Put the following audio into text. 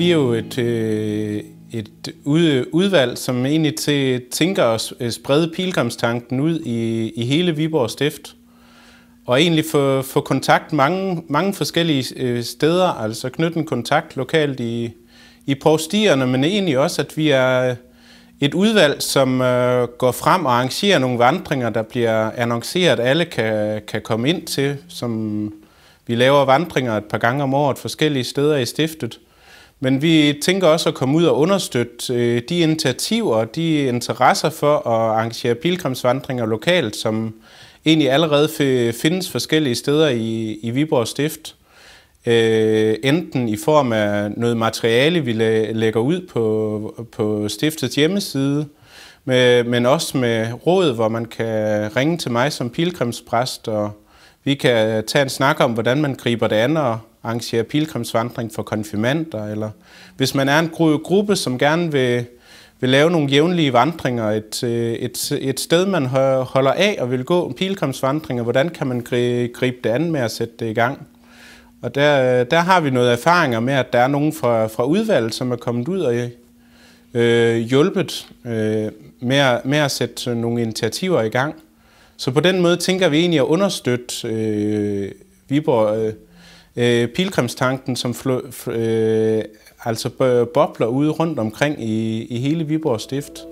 vi er jo et, øh, et udvalg, som egentlig til, tænker at øh, sprede pilgrimstanken ud i, i hele Viborg Stift. Og egentlig få, få kontakt mange, mange forskellige øh, steder, altså knytte en kontakt lokalt i, i provstierne, men egentlig også, at vi er et udvalg, som går frem og arrangerer nogle vandringer, der bliver annonceret, alle kan, kan komme ind til, som vi laver vandringer et par gange om året forskellige steder i stiftet. Men vi tænker også at komme ud og understøtte øh, de initiativer, de interesser for at arrangere pilgrimsvandringer lokalt, som egentlig allerede findes forskellige steder i, i Viborg Stift. Øh, enten i form af noget materiale, vi lægger ud på, på stiftets hjemmeside, med, men også med råd, hvor man kan ringe til mig som pilgrimspræst, og vi kan tage en snak om, hvordan man griber det an, og arrangere pilgrimsvandring for konfirmander, eller hvis man er en gruppe, som gerne vil, vil lave nogle jævnlige vandringer, et, øh, et, et sted, man holder af og vil gå en pilgrimsvandring, og hvordan kan man gribe det an med at sætte det i gang? Og der, der har vi noget erfaringer med, at der er nogen fra, fra udvalget, som er kommet ud og øh, hjulpet øh, med, at, med at sætte nogle initiativer i gang. Så på den måde tænker vi egentlig at understøtte øh, Viborg øh, øh, pilgrimstanken, som flø, øh, altså bobler ude rundt omkring i, i hele Viborg Stift.